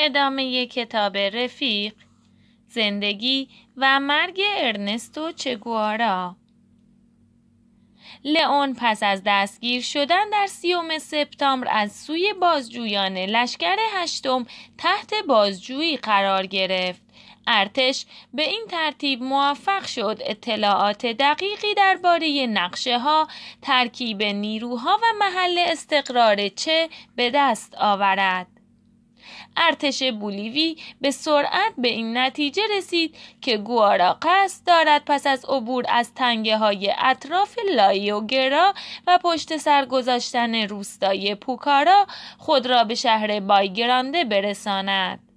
ادامه کتاب رفیق زندگی و مرگ ارنستو چگوارا لئون پس از دستگیر شدن در سیوم سپتامبر از سوی بازجویان لشکر هشتم تحت بازجویی قرار گرفت ارتش به این ترتیب موفق شد اطلاعات دقیقی درباره نقشه ها، ترکیب نیروها و محل استقرار چه به دست آورد. ارتش بولیوی به سرعت به این نتیجه رسید که گوارا قصد دارد پس از عبور از تنگه های اطراف لایوگرا و پشت سر گذاشتن روستای پوکارا خود را به شهر بایگرانده برساند.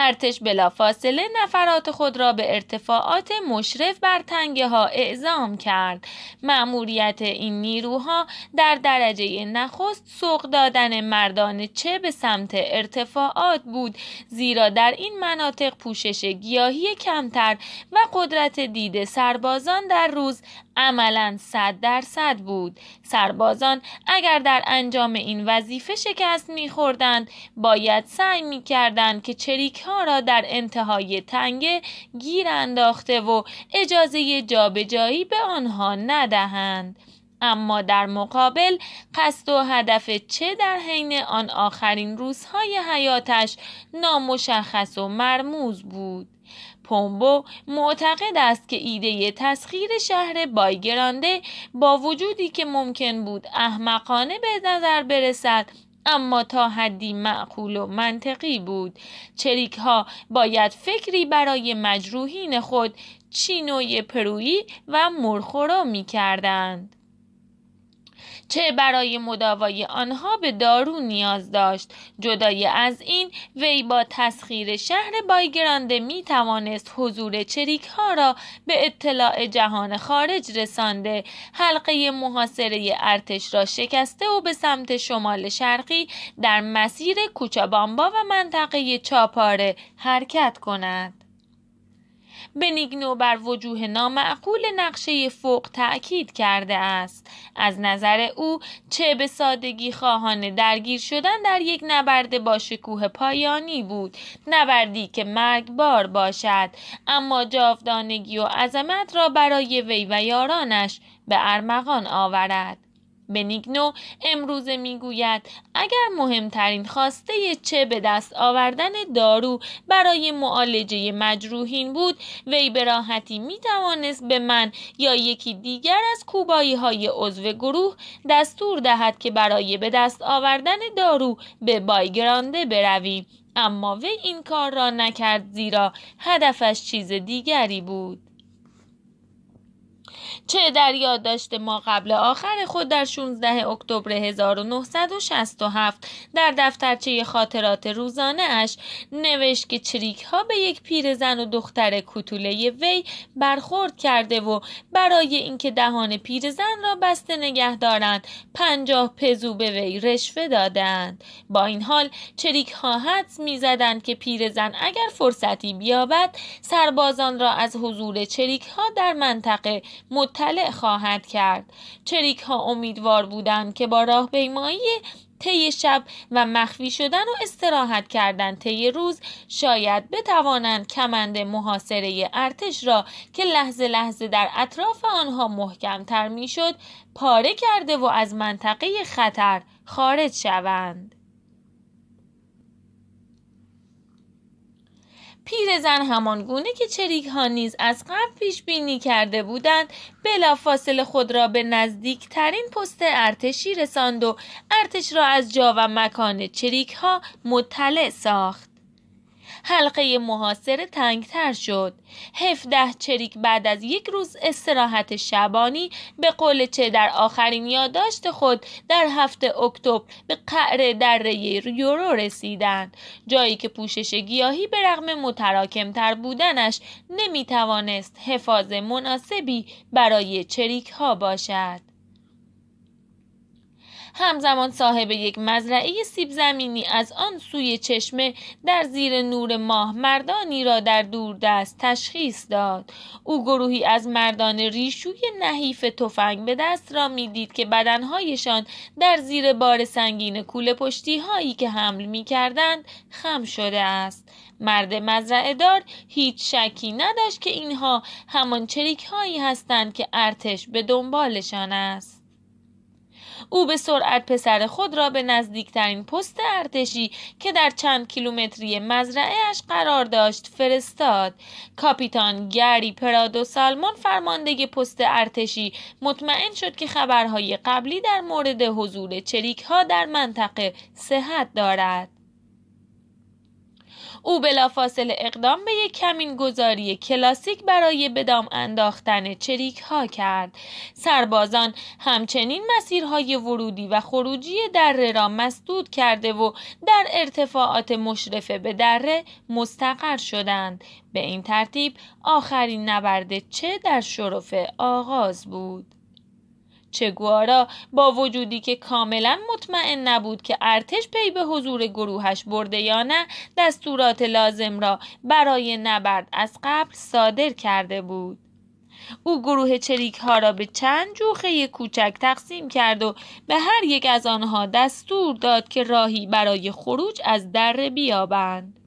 ارتش فاصله نفرات خود را به ارتفاعات مشرف بر تنگه ها اعزام کرد مأموریت این نیروها در درجه نخست سوق دادن مردان چه به سمت ارتفاعات بود زیرا در این مناطق پوشش گیاهی کمتر و قدرت دید سربازان در روز عملا صد درصد بود سربازان اگر در انجام این وظیفه شکست میخوردند باید سعی میکردند که چریک ها را در انتهای تنگه گیر انداخته و اجازه جابجایی به آنها ندهند اما در مقابل قصد و هدف چه در حین آن آخرین روزهای حیاتش نامشخص و مرموز بود پومبو معتقد است که ایده تسخیر شهر بایگرانده با وجودی که ممکن بود احمقانه به نظر برسد اما تا حدی معقول و منطقی بود چریک ها باید فکری برای مجروحین خود چینوی پرویی و مرخورو می کردند. چه برای مداوای آنها به دارو نیاز داشت جدای از این وی با تسخیر شهر بایگرانده می توانست حضور چریک ها را به اطلاع جهان خارج رسانده حلقه محاصره ارتش را شکسته و به سمت شمال شرقی در مسیر کوچابامبا و منطقه چاپاره حرکت کند بنیگنو بر وجوه نامعقول نقشه فوق تأکید کرده است از نظر او چه به سادگی خواهان درگیر شدن در یک نبرد با شکوه پایانی بود نبردی که مرگبار باشد اما جاودانگی و عظمت را برای وی و یارانش به ارمغان آورد بنیگنو امروزه میگوید اگر مهمترین خواسته چه به دست آوردن دارو برای معالجه مجروحین بود وی به راحتی می توانست به من یا یکی دیگر از کوبایی های عضو گروه دستور دهد که برای به دست آوردن دارو به بایگرانده برویم اما وی این کار را نکرد زیرا هدفش چیز دیگری بود چه در یادداشت ما قبل آخر خود در 16 اکتبر 1967 در دفترچه خاطرات روزانه اش نوشت که چریک ها به یک پیرزن و دختر کوتوله وی برخورد کرده و برای اینکه دهان پیرزن را بسته نگه دارند پنجاه پزو به وی رشوه دادند با این حال چریک ها حدس میزدند که پیرزن اگر فرصتی بیابد سربازان را از حضور چریک ها در منطقه مت مطلع خواهد کرد چریک ها امیدوار بودند که با راهپیمایی طی شب و مخفی شدن و استراحت کردن طی روز شاید بتوانند کمند محاصره ارتش را که لحظه لحظه در اطراف آنها محکمتر میشد پاره کرده و از منطقه خطر خارج شوند پیرزن همان گونه که چریک ها نیز از قبل پیش بینی کرده بودند بلافاصله خود را به نزدیک ترین پست ارتشی رساند و ارتش را از جا و مکان چریک ها مطلع ساخت حلقه محاصره تنگتر شد. هفده چریک بعد از یک روز استراحت شبانی به قول چه در آخرین یادداشت خود در هفته اکتبر به قعر دره یورو رسیدند جایی که پوشش گیاهی به رغم متراکمتر بودنش نمیتوانست حفاظ مناسبی برای چریک ها باشد. همزمان صاحب یک مزرعه سیب زمینی از آن سوی چشمه در زیر نور ماه مردانی را در دور دست تشخیص داد او گروهی از مردان ریشوی نحیف تفنگ به دست را میدید که بدنهایشان در زیر بار سنگین کول پشتی هایی که حمل می کردند خم شده است مرد مزرعه دار هیچ شکی نداشت که اینها همان چریک هایی هستند که ارتش به دنبالشان است او به سرعت پسر خود را به نزدیکترین پست ارتشی که در چند کیلومتری مزرعهاش قرار داشت فرستاد کاپیتان گری پرادو سالمون فرمانده پست ارتشی مطمئن شد که خبرهای قبلی در مورد حضور چریکها ها در منطقه صحت دارد او بلافاصله اقدام به یک کمین گذاری کلاسیک برای بدام انداختن چریک ها کرد سربازان همچنین مسیرهای ورودی و خروجی دره را مسدود کرده و در ارتفاعات مشرفه به دره مستقر شدند به این ترتیب آخرین نبرد چه در شرف آغاز بود چگوارا با وجودی که کاملا مطمئن نبود که ارتش پی به حضور گروهش برده یا نه دستورات لازم را برای نبرد از قبل صادر کرده بود او گروه چریک ها را به چند جوخه کوچک تقسیم کرد و به هر یک از آنها دستور داد که راهی برای خروج از دره بیابند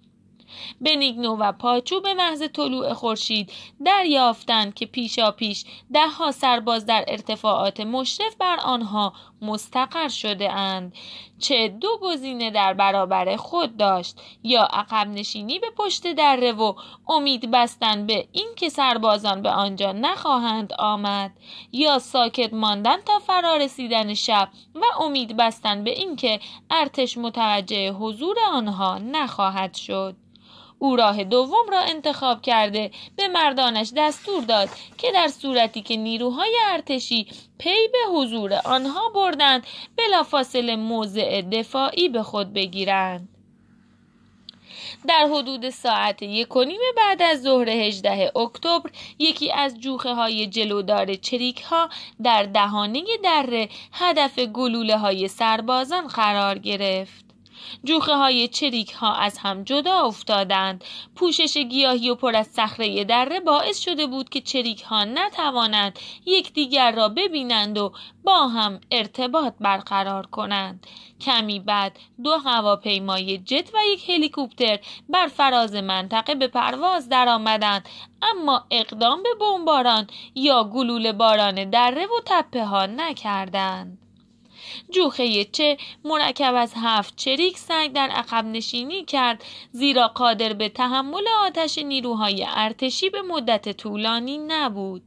بنیگنو و پاچو به محض طلوع خورشید دریافتند که پیشا پیش ده ها سرباز در ارتفاعات مشرف بر آنها مستقر شده اند. چه دو گزینه در برابر خود داشت یا عقب نشینی به پشت دره و امید بستن به اینکه سربازان به آنجا نخواهند آمد یا ساکت ماندن تا فرا رسیدن شب و امید بستن به اینکه ارتش متوجه حضور آنها نخواهد شد او راه دوم را انتخاب کرده به مردانش دستور داد که در صورتی که نیروهای ارتشی پی به حضور آنها بردند بلافاصله موضع دفاعی به خود بگیرند در حدود ساعت یک و نیم بعد از ظهر 18 اکتبر یکی از جوخه های جلودار چریک ها در دهانه دره هدف گلوله های سربازان قرار گرفت. جوخه های چریک ها از هم جدا افتادند پوشش گیاهی و پر از صخره دره باعث شده بود که چریک ها نتوانند یکدیگر را ببینند و با هم ارتباط برقرار کنند کمی بعد دو هواپیمای جت و یک هلیکوپتر بر فراز منطقه به پرواز درآمدند اما اقدام به بمباران یا گلوله باران دره و تپه ها نکردند جوخه چه مرکب از هفت چریک سنگ در عقب نشینی کرد زیرا قادر به تحمل آتش نیروهای ارتشی به مدت طولانی نبود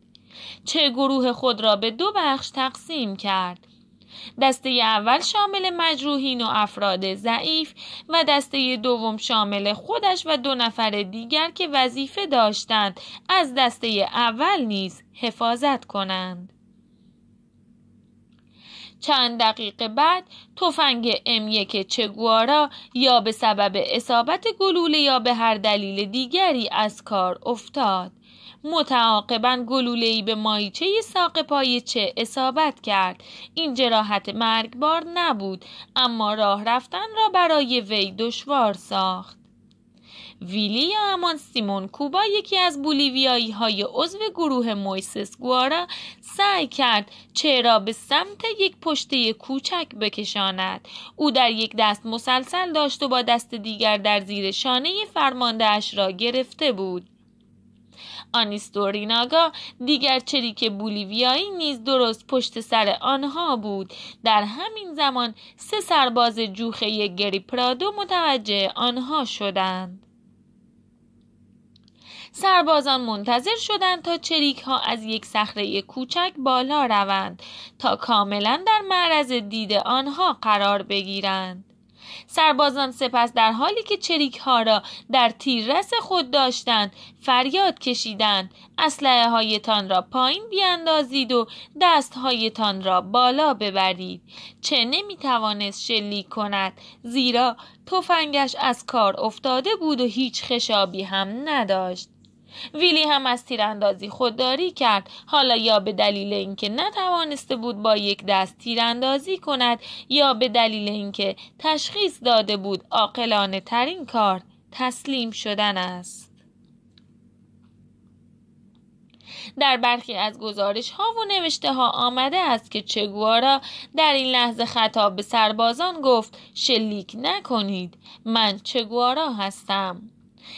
چه گروه خود را به دو بخش تقسیم کرد دسته اول شامل مجروحین و افراد ضعیف و دسته دوم شامل خودش و دو نفر دیگر که وظیفه داشتند از دسته اول نیز حفاظت کنند چند دقیقه بعد تفنگ ام یک چگوارا یا به سبب اصابت گلوله یا به هر دلیل دیگری از کار افتاد. متعاقبا گلوله ای به مایچه ساق پای چه اصابت کرد این جراحت مرگبار نبود اما راه رفتن را برای وی دشوار ساخت ویلی یا همان سیمون کوبا یکی از بولیویایی های عضو گروه مویسس گوارا سعی کرد چرا به سمت یک پشته کوچک بکشاند او در یک دست مسلسل داشت و با دست دیگر در زیر شانه فرماندهاش را گرفته بود آنیستوریناگا دیگر چریک بولیویایی نیز درست پشت سر آنها بود در همین زمان سه سرباز جوخه گریپرادو متوجه آنها شدند سربازان منتظر شدند تا چریک ها از یک صخره کوچک بالا روند تا کاملا در معرض دید آنها قرار بگیرند. سربازان سپس در حالی که چریک ها را در تیررس خود داشتند فریاد کشیدند اسلحه هایتان را پایین بیاندازید و دست هایتان را بالا ببرید چه نمی توانست شلیک کند زیرا تفنگش از کار افتاده بود و هیچ خشابی هم نداشت ویلی هم از تیراندازی خودداری کرد حالا یا به دلیل اینکه نتوانسته بود با یک دست تیراندازی کند یا به دلیل اینکه تشخیص داده بود عاقلانه ترین کار تسلیم شدن است در برخی از گزارش ها و نوشته ها آمده است که چگوارا در این لحظه خطاب به سربازان گفت شلیک نکنید من چگوارا هستم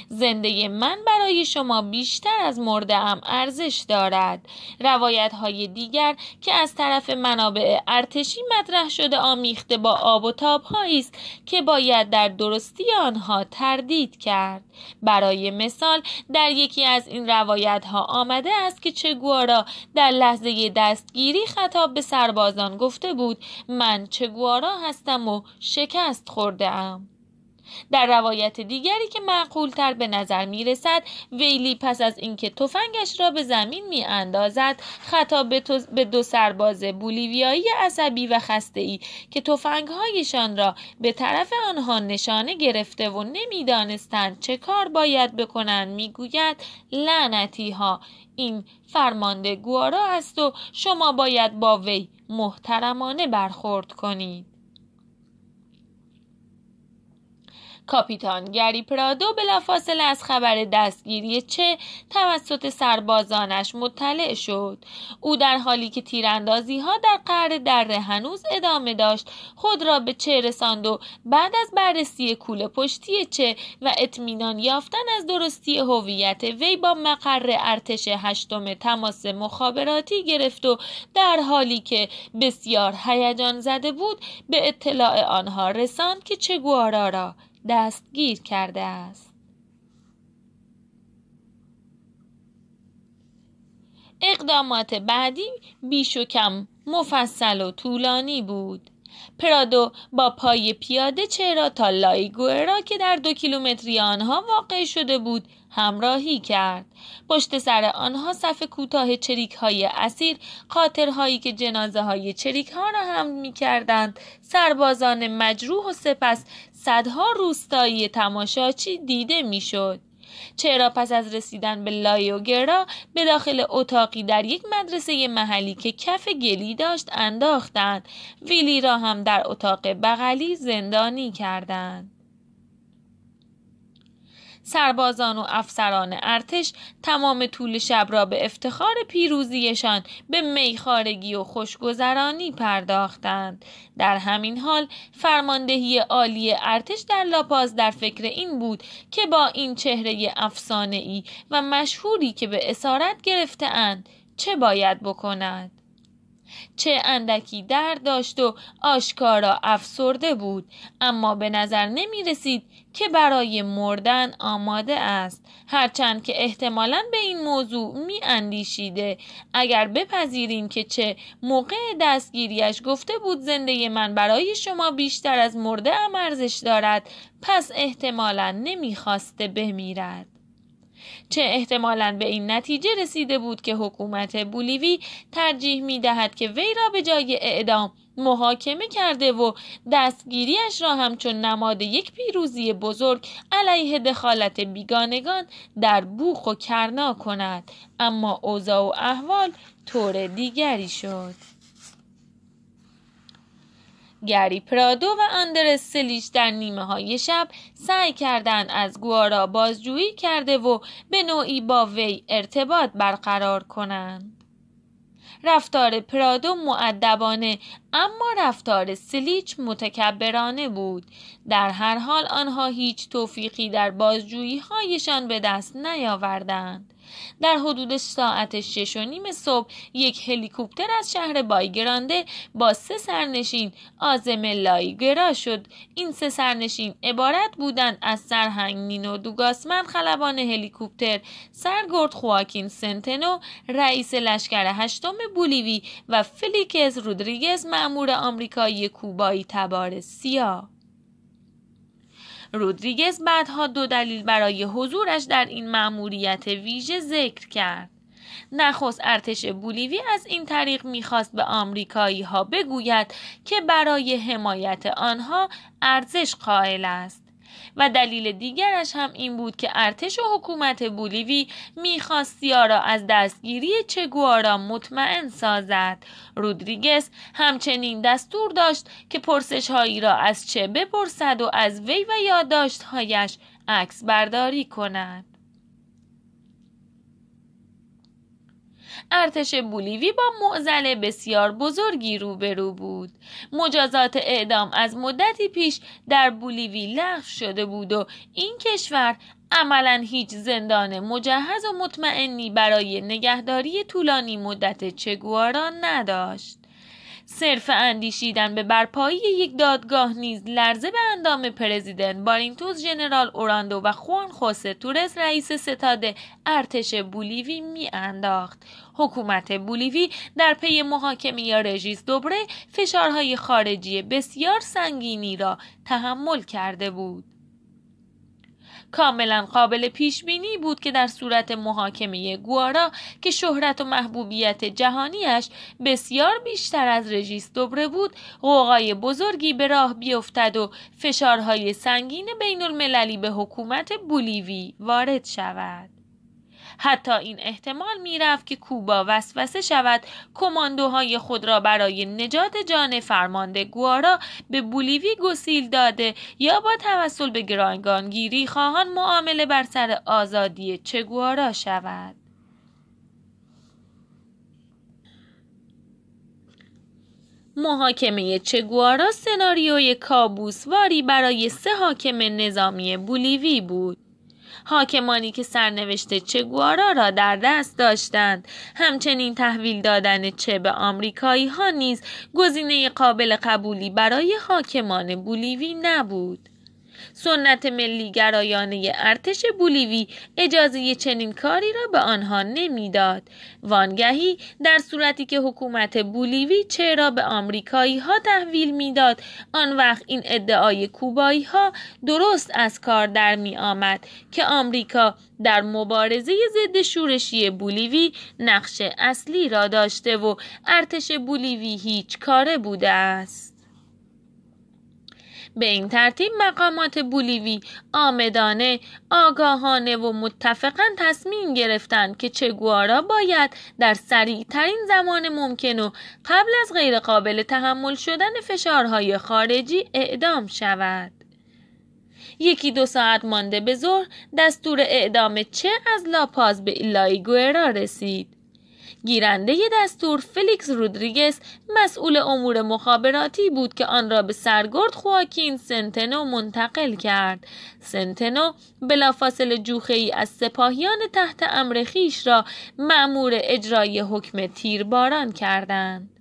زنده من برای شما بیشتر از مرده ارزش دارد روایت های دیگر که از طرف منابع ارتشی مطرح شده آمیخته با آب و تاب است که باید در درستی آنها تردید کرد برای مثال در یکی از این روایت ها آمده است که چگوارا در لحظه دستگیری خطاب به سربازان گفته بود من چگوارا هستم و شکست خورده ام در روایت دیگری که تر به نظر می رسد ویلی پس از اینکه تفنگش را به زمین می اندازد خطاب به دو سرباز بولیویایی عصبی و خسته ای که تفنگهایشان را به طرف آنها نشانه گرفته و نمیدانستند چه کار باید بکنند میگوید لعنتی ها این فرمانده گوارا است و شما باید با وی محترمانه برخورد کنید کاپیتان گری پرادو بلافاصله از خبر دستگیری چه توسط سربازانش مطلع شد او در حالی که تیراندازی ها در قهر دره هنوز ادامه داشت خود را به چه رساند و بعد از بررسی کوله پشتی چه و اطمینان یافتن از درستی هویت وی با مقر ارتش هشتم تماس مخابراتی گرفت و در حالی که بسیار هیجان زده بود به اطلاع آنها رساند که گوارا را دستگیر کرده است اقدامات بعدی بیش و کم مفصل و طولانی بود پرادو با پای پیاده چرا تا لایگوئرا که در دو کیلومتری آنها واقع شده بود همراهی کرد پشت سر آنها صف کوتاه چریک های اسیر قاطرهایی که جنازه های چریک ها را حمل می کردند سربازان مجروح و سپس صدها روستایی تماشاچی دیده میشد چرا پس از رسیدن به لایوگرا به داخل اتاقی در یک مدرسه محلی که کف گلی داشت انداختند ویلی را هم در اتاق بغلی زندانی کردند سربازان و افسران ارتش تمام طول شب را به افتخار پیروزیشان به میخارگی و خوشگذرانی پرداختند در همین حال فرماندهی عالی ارتش در لاپاز در فکر این بود که با این چهره افسانه و مشهوری که به اسارت گرفتهاند چه باید بکند چه اندکی درد داشت و آشکارا افسرده بود اما به نظر نمی رسید که برای مردن آماده است هرچند که احتمالا به این موضوع می اندیشیده اگر بپذیریم که چه موقع دستگیریش گفته بود زنده من برای شما بیشتر از مرده ارزش دارد پس احتمالا نمیخواسته بمیرد چه احتمالا به این نتیجه رسیده بود که حکومت بولیوی ترجیح می دهد که وی را به جای اعدام محاکمه کرده و دستگیریش را همچون نماد یک پیروزی بزرگ علیه دخالت بیگانگان در بوخ و کرنا کند اما اوضاع و احوال طور دیگری شد گری پرادو و آندرس سلیچ در نیمه های شب سعی کردند از گوارا بازجویی کرده و به نوعی با وی ارتباط برقرار کنند. رفتار پرادو معدبانه اما رفتار سلیچ متکبرانه بود در هر حال آنها هیچ توفیقی در بازجویی هایشان به دست نیاوردند در حدود ساعت شش و نیم صبح یک هلیکوپتر از شهر بایگرانده با سه سرنشین آزم لایگرا شد این سه سرنشین عبارت بودند از سرهنگ نینو دوگاسمن خلبان هلیکوپتر سرگرد خواکین سنتنو رئیس لشکر هشتم بولیوی و فلیکس رودریگز مأمور آمریکایی کوبایی تبار سیاه رودریگز بعدها دو دلیل برای حضورش در این مأموریت ویژه ذکر کرد. نخست ارتش بولیوی از این طریق میخواست به آمریکایی ها بگوید که برای حمایت آنها ارزش قائل است. و دلیل دیگرش هم این بود که ارتش و حکومت بولیوی میخواست را از دستگیری چگوارا مطمئن سازد رودریگس همچنین دستور داشت که پرسش هایی را از چه بپرسد و از وی و یادداشتهایش هایش عکس برداری کند ارتش بولیوی با معزل بسیار بزرگی روبرو بود مجازات اعدام از مدتی پیش در بولیوی لغو شده بود و این کشور عملا هیچ زندان مجهز و مطمئنی برای نگهداری طولانی مدت چگوارا نداشت صرف اندیشیدن به برپایی یک دادگاه نیز لرزه به اندام پرزیدنت بارینتوس ژنرال اوراندو و خوان خوسه تورس رئیس ستاد ارتش بولیوی میانداخت حکومت بولیوی در پی محاکمه رژیس دوبره فشارهای خارجی بسیار سنگینی را تحمل کرده بود. کاملا قابل پیش بینی بود که در صورت محاکمه گوارا که شهرت و محبوبیت جهانیش بسیار بیشتر از رژیس دوبره بود قوقای بزرگی به راه بیفتد و فشارهای سنگین بین المللی به حکومت بولیوی وارد شود حتی این احتمال میرفت که کوبا وسوسه شود کماندوهای خود را برای نجات جان فرمانده گوارا به بولیوی گسیل داده یا با توسل به گرانگانگیری خواهان معامله بر سر آزادی چگوارا شود محاکمه چگوارا سناریوی کابوسواری برای سه حاکم نظامی بولیوی بود حاکمانی که سرنوشت چگوارا را در دست داشتند همچنین تحویل دادن چه به آمریکایی ها نیز گزینه قابل قبولی برای حاکمان بولیوی نبود سنت گرایانه ارتش بولیوی اجازه چنین کاری را به آنها نمیداد وانگهی در صورتی که حکومت بولیوی چرا به آمریکایی ها تحویل میداد آن وقت این ادعای کوبایی ها درست از کار در می آمد که آمریکا در مبارزه ضد شورشی بولیوی نقش اصلی را داشته و ارتش بولیوی هیچ کاره بوده است به این ترتیب مقامات بولیوی آمدانه، آگاهانه و متفقا تصمیم گرفتند که چگوارا باید در سریعترین زمان ممکن و قبل از غیرقابل تحمل شدن فشارهای خارجی اعدام شود. یکی دو ساعت مانده به ظهر دستور اعدام چه از لاپاز به را رسید گیرنده دستور فلیکس رودریگس مسئول امور مخابراتی بود که آن را به سرگرد خواکین سنتنو منتقل کرد سنتنو بلافاصله جوخه ای از سپاهیان تحت امر خیش را مأمور اجرای حکم تیرباران کردند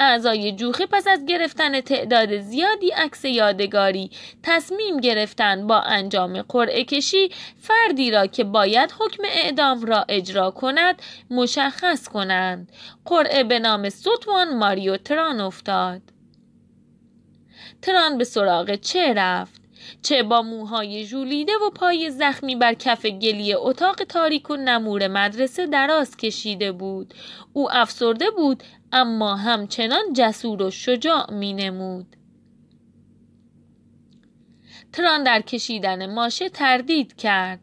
اعضای جوخه پس از گرفتن تعداد زیادی عکس یادگاری تصمیم گرفتن با انجام قرعه کشی فردی را که باید حکم اعدام را اجرا کند مشخص کنند قرعه به نام سوتوان ماریو تران افتاد تران به سراغ چه رفت چه با موهای ژولیده و پای زخمی بر کف گلی اتاق تاریک و نمور مدرسه دراز کشیده بود او افسرده بود اما همچنان جسور و شجاع می نمود. تران در کشیدن ماشه تردید کرد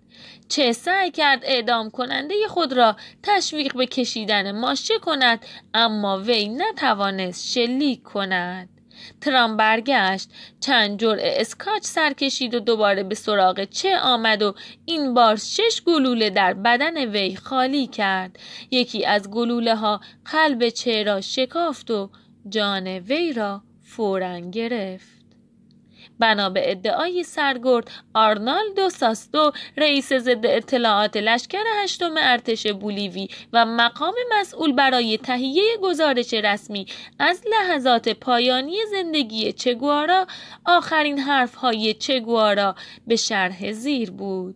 چه سعی کرد اعدام کننده خود را تشویق به کشیدن ماشه کند اما وی نتوانست شلیک کند ترام برگشت چند جرعه اسکاچ سر کشید و دوباره به سراغ چه آمد و این بار شش گلوله در بدن وی خالی کرد یکی از گلوله ها قلب چه را شکافت و جان وی را فورا گرفت بنا به ادعای سرگرد آرنالدو ساستو رئیس ضد اطلاعات لشکر هشتم ارتش بولیوی و مقام مسئول برای تهیه گزارش رسمی از لحظات پایانی زندگی چگوارا آخرین حرف های چگوارا به شرح زیر بود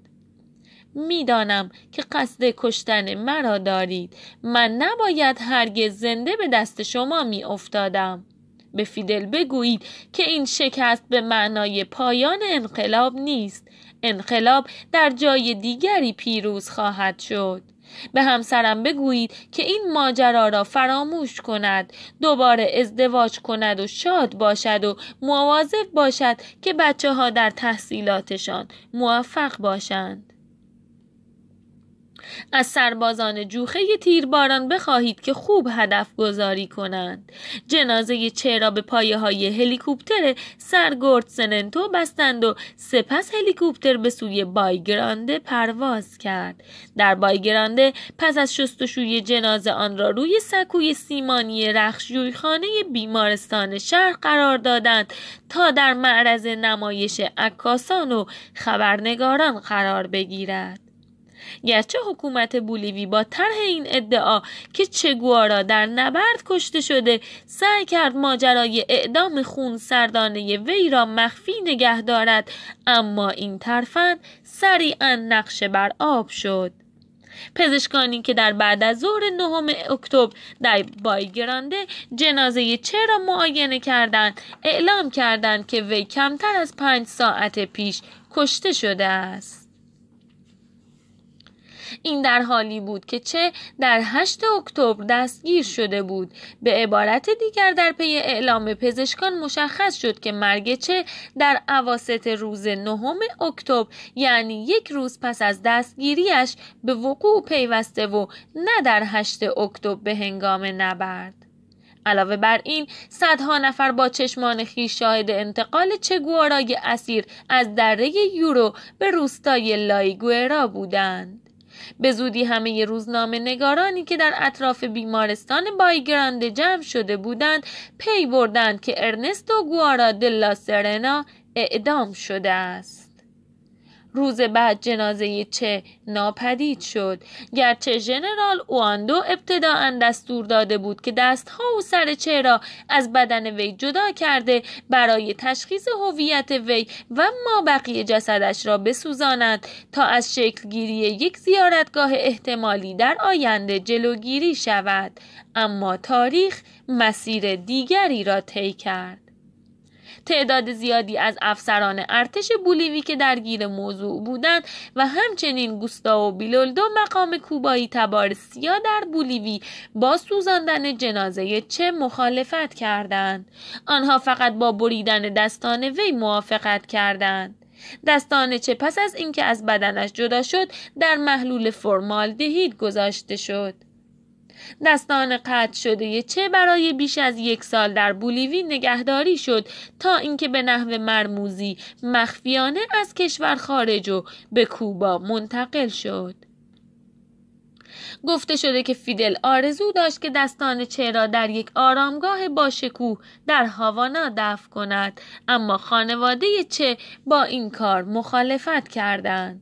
میدانم که قصد کشتن مرا دارید من نباید هرگز زنده به دست شما می افتادم به فیدل بگویید که این شکست به معنای پایان انقلاب نیست انقلاب در جای دیگری پیروز خواهد شد به همسرم بگویید که این ماجرا را فراموش کند دوباره ازدواج کند و شاد باشد و مواظب باشد که بچه ها در تحصیلاتشان موفق باشند از سربازان جوخه تیرباران بخواهید که خوب هدف گذاری کنند جنازه چرا به پایه های هلیکوپتر سرگرد سننتو بستند و سپس هلیکوپتر به سوی بایگرانده پرواز کرد در بایگرانده پس از شستشوی جنازه آن را روی سکوی سیمانی خانه بیمارستان شهر قرار دادند تا در معرض نمایش عکاسان و خبرنگاران قرار بگیرد گرچه حکومت بولیوی با طرح این ادعا که چگوارا در نبرد کشته شده سعی کرد ماجرای اعدام خون سردانه وی را مخفی نگه دارد اما این ترفند سریعا نقشه بر آب شد پزشکانی که در بعد از ظهر نهم اکتبر در بایگرانده جنازه چه را معاینه کردند اعلام کردند که وی کمتر از پنج ساعت پیش کشته شده است این در حالی بود که چه در 8 اکتبر دستگیر شده بود به عبارت دیگر در پی اعلام پزشکان مشخص شد که مرگ چه در عواسط روز نهم اکتبر یعنی یک روز پس از دستگیریش به وقوع پیوسته و نه در 8 اکتبر به هنگام نبرد علاوه بر این صدها نفر با چشمان خیش شاهد انتقال چگوارای اسیر از دره یورو به روستای لایگوئرا بودند به زودی همه روزنامه نگارانی که در اطراف بیمارستان بایگرانده جمع شده بودند پی بردند که ارنستو گوارا دلا سرنا اعدام شده است روز بعد جنازه چه ناپدید شد گرچه ژنرال اواندو ابتداعا دستور داده بود که دستها و سر چه را از بدن وی جدا کرده برای تشخیص هویت وی و ما بقیه جسدش را بسوزاند تا از شکلگیری یک زیارتگاه احتمالی در آینده جلوگیری شود اما تاریخ مسیر دیگری را طی کرد تعداد زیادی از افسران ارتش بولیوی که درگیر موضوع بودند و همچنین گوستاو بیلولدو مقام کوبایی تبار سیا در بولیوی با سوزاندن جنازه چه مخالفت کردند آنها فقط با بریدن دستان وی موافقت کردند دستان چه پس از اینکه از بدنش جدا شد در محلول فرمال دهید گذاشته شد دستان قطع شده چه برای بیش از یک سال در بولیوی نگهداری شد تا اینکه به نحو مرموزی مخفیانه از کشور خارج و به کوبا منتقل شد گفته شده که فیدل آرزو داشت که دستان چه را در یک آرامگاه باشکوه در هاوانا دفع کند اما خانواده چه با این کار مخالفت کردند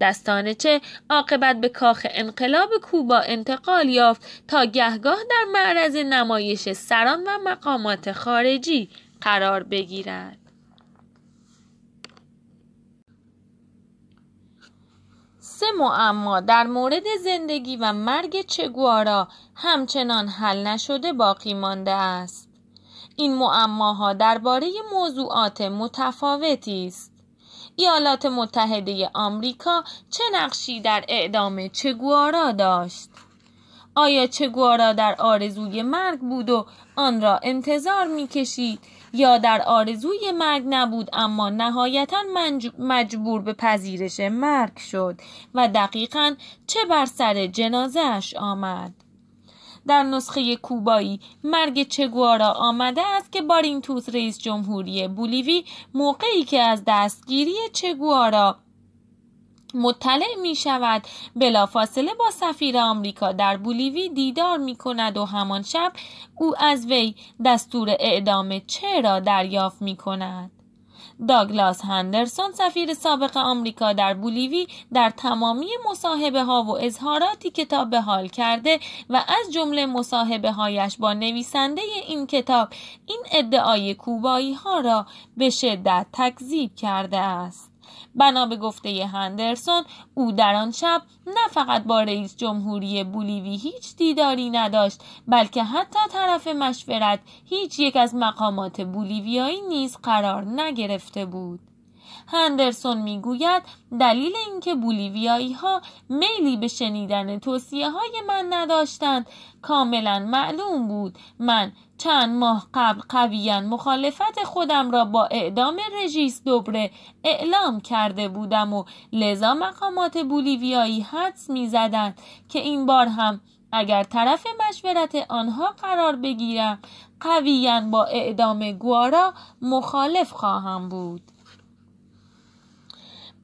دستانه چه عاقبت به کاخ انقلاب کوبا انتقال یافت تا گهگاه در معرض نمایش سران و مقامات خارجی قرار بگیرد سه معما در مورد زندگی و مرگ چگوارا همچنان حل نشده باقی مانده است این معماها درباره موضوعات متفاوتی است ایالات متحده آمریکا چه نقشی در اعدام چگوارا داشت؟ آیا چگوارا در آرزوی مرگ بود و آن را انتظار میکشید یا در آرزوی مرگ نبود اما نهایتا مجبور به پذیرش مرگ شد و دقیقا چه بر سر جنازهش آمد؟ در نسخه کوبایی مرگ چگوارا آمده است که بارینتوس رئیس جمهوری بولیوی موقعی که از دستگیری چگوارا مطلع می شود بلافاصله با سفیر آمریکا در بولیوی دیدار می کند و همان شب او از وی دستور اعدام چه را دریافت می کند داگلاس هندرسون سفیر سابق آمریکا در بولیوی در تمامی مصاحبه ها و اظهاراتی کتاب به حال کرده و از جمله مصاحبه هایش با نویسنده این کتاب این ادعای کوبایی ها را به شدت تکذیب کرده است. بنا به گفته هندرسون او در آن شب نه فقط با رئیس جمهوری بولیوی هیچ دیداری نداشت بلکه حتی طرف مشورت هیچ یک از مقامات بولیویایی نیز قرار نگرفته بود هندرسون میگوید دلیل اینکه بولیویایی ها میلی به شنیدن توصیه های من نداشتند کاملا معلوم بود من چند ماه قبل قویا مخالفت خودم را با اعدام رژیس دوبره اعلام کرده بودم و لذا مقامات بولیویایی حدس میزدند که این بار هم اگر طرف مشورت آنها قرار بگیرم قویا با اعدام گوارا مخالف خواهم بود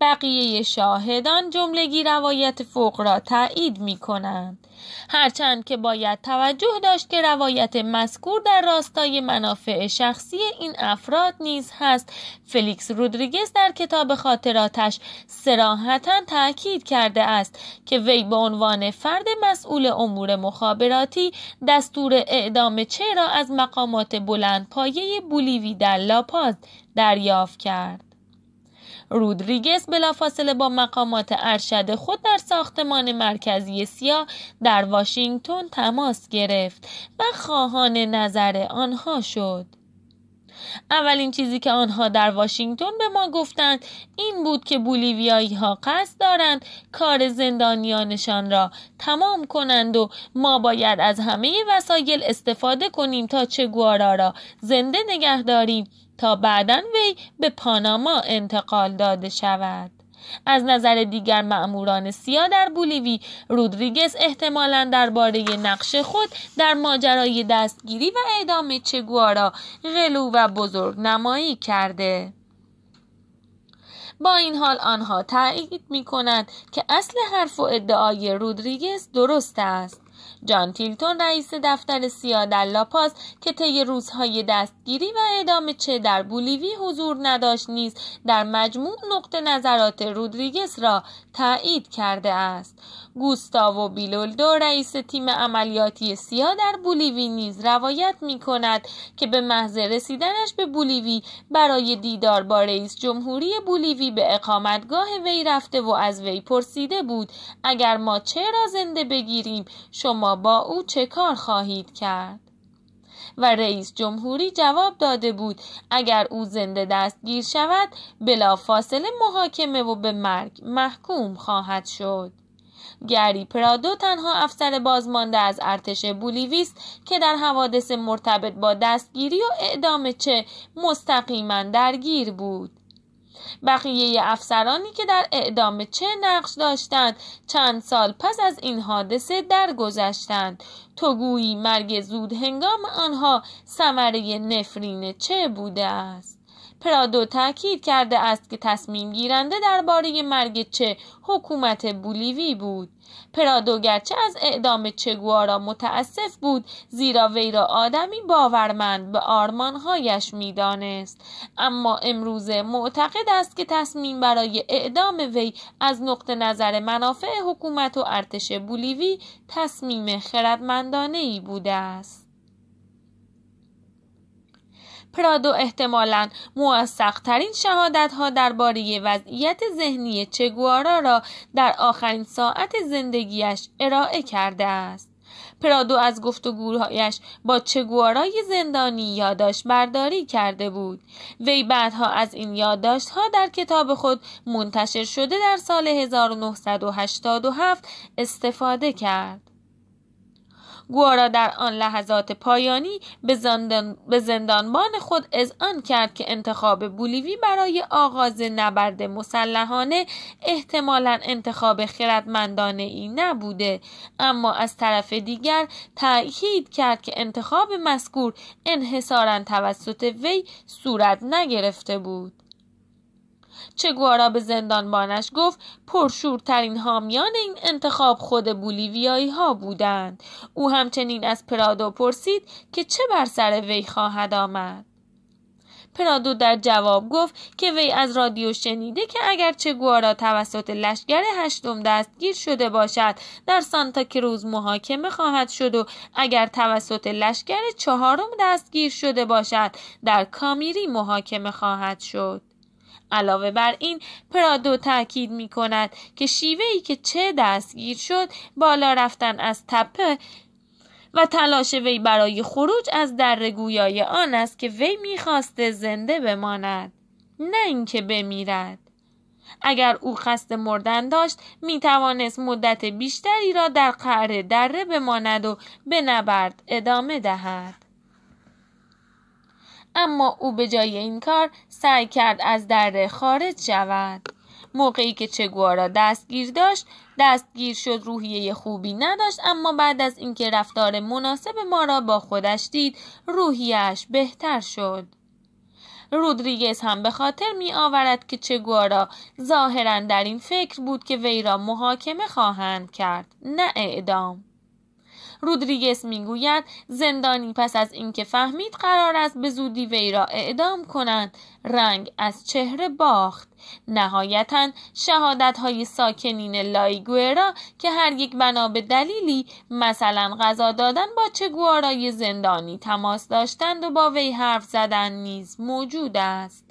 بقیه شاهدان جملگی روایت فوق را تایید می کنند. هرچند که باید توجه داشت که روایت مذکور در راستای منافع شخصی این افراد نیز هست فلیکس رودریگز در کتاب خاطراتش سراحتا تاکید کرده است که وی به عنوان فرد مسئول امور مخابراتی دستور اعدام چرا از مقامات بلند پایه بولیوی در لاپاز دریافت کرد رودریگز بلافاصله با مقامات ارشد خود در ساختمان مرکزی سیا در واشنگتن تماس گرفت و خواهان نظر آنها شد اولین چیزی که آنها در واشنگتن به ما گفتند این بود که بولیویایی ها قصد دارند کار زندانیانشان را تمام کنند و ما باید از همه وسایل استفاده کنیم تا گوارا را زنده نگه داریم تا بعدا وی به پاناما انتقال داده شود از نظر دیگر معموران سیا در بولیوی رودریگز احتمالا درباره نقش خود در ماجرای دستگیری و اعدام چگوارا غلو و بزرگ نمایی کرده با این حال آنها تایید می کند که اصل حرف و ادعای رودریگز درست است جان تیلتون رئیس دفتر لاپاس که طی روزهای دستگیری و اعدام چه در بولیوی حضور نداشت نیز در مجموع نقطه نظرات رودریگز را تایید کرده است گوستاو بیلولدو رئیس تیم عملیاتی سیا در بولیوی نیز روایت می کند که به محض رسیدنش به بولیوی برای دیدار با رئیس جمهوری بولیوی به اقامتگاه وی رفته و از وی پرسیده بود اگر ما چه را زنده بگیریم شما با او چه کار خواهید کرد؟ و رئیس جمهوری جواب داده بود اگر او زنده دستگیر شود فاصله محاکمه و به مرگ محکوم خواهد شد گری پرادو تنها افسر بازمانده از ارتش بولیویست که در حوادث مرتبط با دستگیری و اعدام چه مستقیما درگیر بود بقیه افسرانی که در اعدام چه نقش داشتند چند سال پس از این حادثه درگذشتند تو گویی مرگ زود هنگام آنها ثمره نفرین چه بوده است پرادو تاکید کرده است که تصمیم گیرنده درباره مرگ چه حکومت بولیوی بود پرادو گرچه از اعدام چگوارا متاسف بود زیرا وی را آدمی باورمند به آرمانهایش میدانست اما امروزه معتقد است که تصمیم برای اعدام وی از نقطه نظر منافع حکومت و ارتش بولیوی تصمیم خردمندانه ای بوده است پرادو احتمالا ترین شهادت ها درباره وضعیت ذهنی چگوارا را در آخرین ساعت زندگیش ارائه کرده است. پرادو از گفتگوهایش با چگوارای زندانی یاداش برداری کرده بود وی بعدها از این یادداشتها در کتاب خود منتشر شده در سال 1987 استفاده کرد گوارا در آن لحظات پایانی به, به زندانبان خود اذعان کرد که انتخاب بولیوی برای آغاز نبرد مسلحانه احتمالا انتخاب خردمندانه ای نبوده اما از طرف دیگر تأکید کرد که انتخاب مذکور انحصارا توسط وی صورت نگرفته بود چگوارا به زندانبانش گفت پرشورترین حامیان این انتخاب خود بولیویایی ها بودند او همچنین از پرادو پرسید که چه بر سر وی خواهد آمد پرادو در جواب گفت که وی از رادیو شنیده که اگر چگوارا توسط لشگر هشتم دستگیر شده باشد در سانتا کروز محاکمه خواهد شد و اگر توسط لشکر چهارم دستگیر شده باشد در کامیری محاکمه خواهد شد علاوه بر این پرادو تاکید می کند که شیوه ای که چه دستگیر شد بالا رفتن از تپه و تلاش وی برای خروج از در گویای آن است که وی میخواسته زنده بماند نه اینکه بمیرد اگر او قصد مردن داشت می توانست مدت بیشتری را در قعر دره بماند و به نبرد ادامه دهد اما او به جای این کار سعی کرد از دره خارج شود موقعی که چگوارا دستگیر داشت دستگیر شد روحیه خوبی نداشت اما بعد از اینکه رفتار مناسب ما را با خودش دید روحیش بهتر شد رودریگز هم به خاطر می آورد که چگوارا ظاهرا در این فکر بود که وی را محاکمه خواهند کرد نه اعدام رودریگز میگوید زندانی پس از اینکه فهمید قرار است به زودی وی را اعدام کنند رنگ از چهره باخت نهایتا شهادت های ساکنین لایگورا که هر یک بنا به دلیلی مثلا غذا دادن با چگوارای زندانی تماس داشتند و با وی حرف زدن نیز موجود است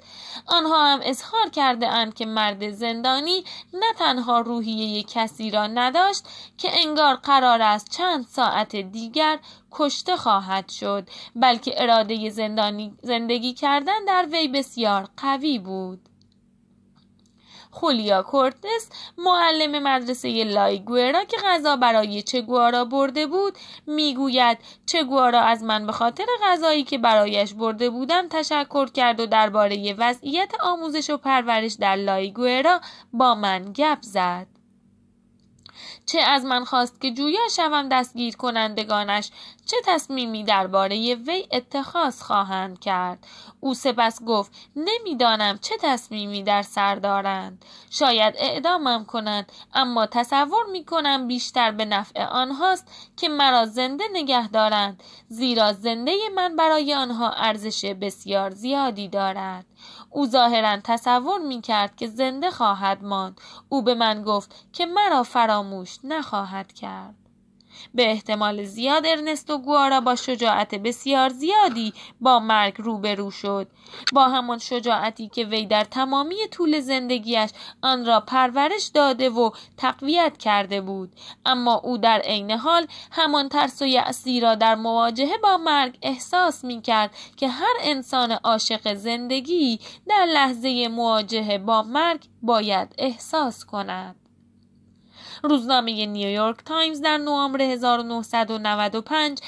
آنها هم اظهار کرده اند که مرد زندانی نه تنها روحیه کسی را نداشت که انگار قرار است چند ساعت دیگر کشته خواهد شد بلکه اراده زندانی زندگی کردن در وی بسیار قوی بود خولیا کورتس معلم مدرسه لایگویرا که غذا برای چگوارا برده بود میگوید چگوارا از من به خاطر غذایی که برایش برده بودم تشکر کرد و درباره وضعیت آموزش و پرورش در لایگویرا با من گپ زد چه از من خواست که جویا شوم دستگیر کنندگانش چه تصمیمی درباره وی اتخاذ خواهند کرد او سپس گفت نمیدانم چه تصمیمی در سر دارند شاید اعدامم کنند اما تصور می بیشتر به نفع آنهاست که مرا زنده نگه دارند زیرا زنده من برای آنها ارزش بسیار زیادی دارد او ظاهرا تصور می کرد که زنده خواهد ماند او به من گفت که مرا فراموش نخواهد کرد به احتمال زیاد ارنستو گوارا با شجاعت بسیار زیادی با مرگ روبرو شد با همان شجاعتی که وی در تمامی طول زندگیش آن را پرورش داده و تقویت کرده بود اما او در عین حال همان ترس و یأسی را در مواجهه با مرگ احساس می کرد که هر انسان عاشق زندگی در لحظه مواجهه با مرگ باید احساس کند روزنامه نیویورک تایمز در نوامبر 1995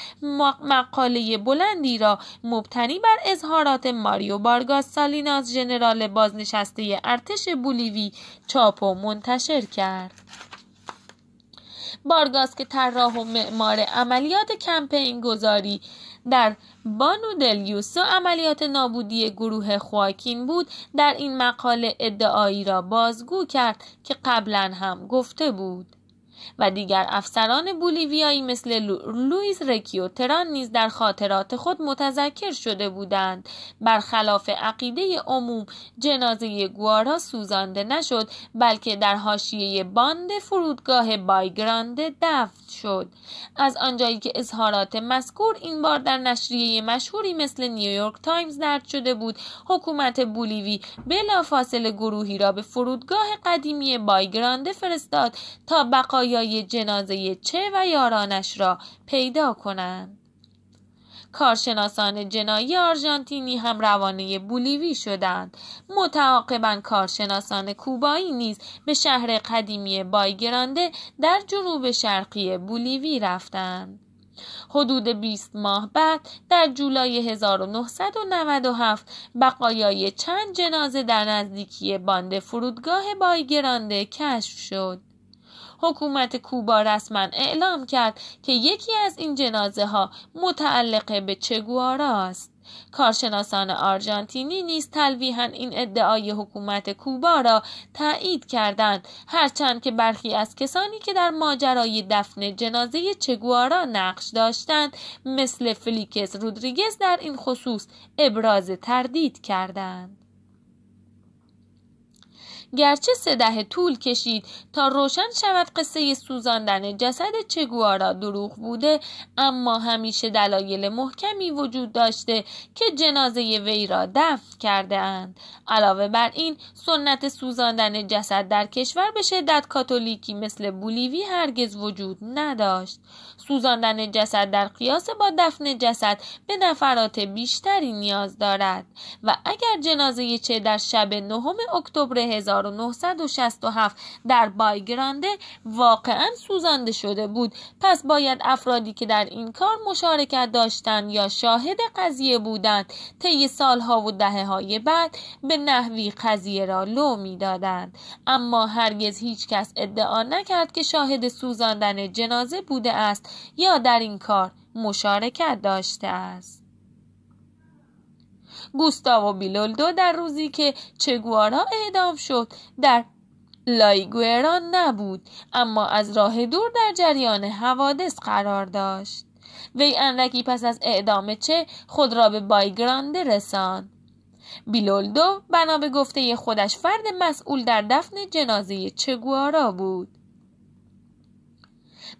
مقاله بلندی را مبتنی بر اظهارات ماریو بارگاس سالیناس ژنرال بازنشسته ارتش بولیوی چاپ و منتشر کرد. بارگاس که طراح و معمار عملیات کمپین گذاری در بانو دلیوسو عملیات نابودی گروه خواکین بود در این مقاله ادعایی را بازگو کرد که قبلا هم گفته بود و دیگر افسران بولیویایی مثل لوئیس تران نیز در خاطرات خود متذکر شده بودند برخلاف عقیده عموم جنازه گوارا سوزانده نشد بلکه در حاشیه باند فرودگاه بایگراند دفن شد از آنجایی که اظهارات مذکور این بار در نشریه مشهوری مثل نیویورک تایمز درد شده بود حکومت بولیوی بلافاصله گروهی را به فرودگاه قدیمی بایگراند فرستاد تا بقای یه جنازه چه و یارانش را پیدا کنند. کارشناسان جنایی آرژانتینی هم روانه بولیوی شدند متعاقبا کارشناسان کوبایی نیز به شهر قدیمی بایگرانده در جنوب شرقی بولیوی رفتند حدود 20 ماه بعد در جولای 1997 بقایای چند جنازه در نزدیکی باند فرودگاه بایگرانده کشف شد حکومت کوبا رسما اعلام کرد که یکی از این جنازه ها متعلق به چگوارا است. کارشناسان آرژانتینی نیز تلویحا این ادعای حکومت کوبا را تایید کردند هرچند که برخی از کسانی که در ماجرای دفن جنازه چگوارا نقش داشتند مثل فلیکس رودریگز در این خصوص ابراز تردید کردند گرچه سه دهه طول کشید تا روشن شود قصه سوزاندن جسد چگوارا دروغ بوده اما همیشه دلایل محکمی وجود داشته که جنازه وی را دفن کرده اند. علاوه بر این سنت سوزاندن جسد در کشور به شدت کاتولیکی مثل بولیوی هرگز وجود نداشت سوزاندن جسد در قیاس با دفن جسد به نفرات بیشتری نیاز دارد و اگر جنازه چه در شب نهم اکتبر 1967 در بایگرانده واقعا سوزانده شده بود پس باید افرادی که در این کار مشارکت داشتند یا شاهد قضیه بودند طی سالها و دهه های بعد به نحوی قضیه را لو میدادند اما هرگز هیچ کس ادعا نکرد که شاهد سوزاندن جنازه بوده است یا در این کار مشارکت داشته است گوستاو بیلولدو در روزی که چگوارا اعدام شد در لایگوئران نبود اما از راه دور در جریان حوادث قرار داشت وی اندکی پس از اعدام چه خود را به بایگرانده رساند بیلولدو بنا به گفته خودش فرد مسئول در دفن جنازه چگوارا بود